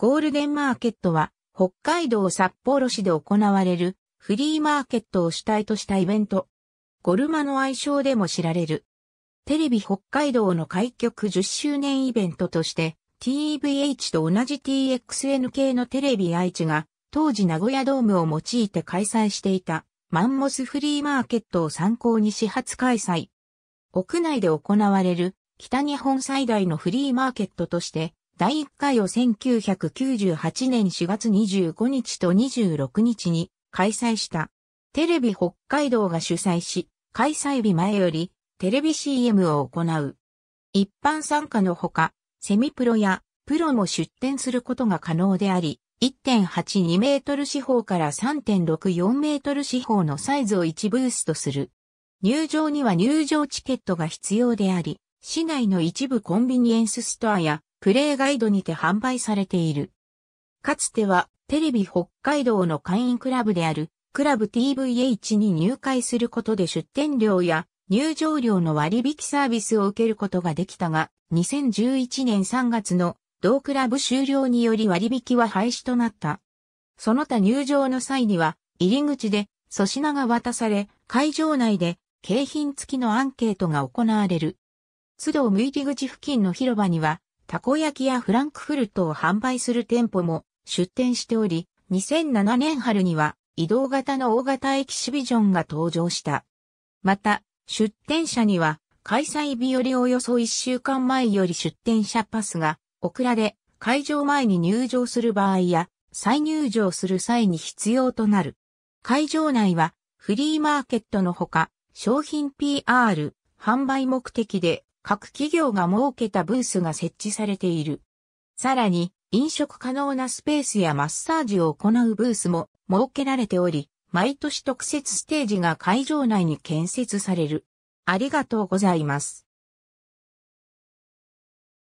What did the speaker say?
ゴールデンマーケットは、北海道札幌市で行われるフリーマーケットを主体としたイベント。ゴルマの愛称でも知られる。テレビ北海道の開局10周年イベントとして TVH と同じ TXN 系のテレビ愛知が当時名古屋ドームを用いて開催していたマンモスフリーマーケットを参考に始発開催。屋内で行われる北日本最大のフリーマーケットとして第1回を1998年4月25日と26日に開催した。テレビ北海道が主催し、開催日前よりテレビ CM を行う。一般参加のほか、セミプロやプロも出展することが可能であり、1.82メートル四方から3.64メートル四方のサイズを一ブースとする。入場には入場チケットが必要であり、市内の一部コンビニエンスストアやプレイガイドにて販売されている。かつては、テレビ北海道の会員クラブである、クラブ TVH に入会することで出店料や入場料の割引サービスを受けることができたが、2011年3月の同クラブ終了により割引は廃止となった。その他入場の際には、入り口で粗品が渡され、会場内で景品付きのアンケートが行われる。都道無入り口付近の広場には、たこ焼きやフランクフルトを販売する店舗も出店しており、2007年春には移動型の大型エキシビジョンが登場した。また、出店者には開催日よりおよそ1週間前より出店者パスが送られ、会場前に入場する場合や、再入場する際に必要となる。会場内はフリーマーケットのほか、商品 PR、販売目的で各企業が設けたブースが設置されている。さらに、飲食可能なスペースやマッサージを行うブースも設けられており、毎年特設ステージが会場内に建設される。ありがとうございます。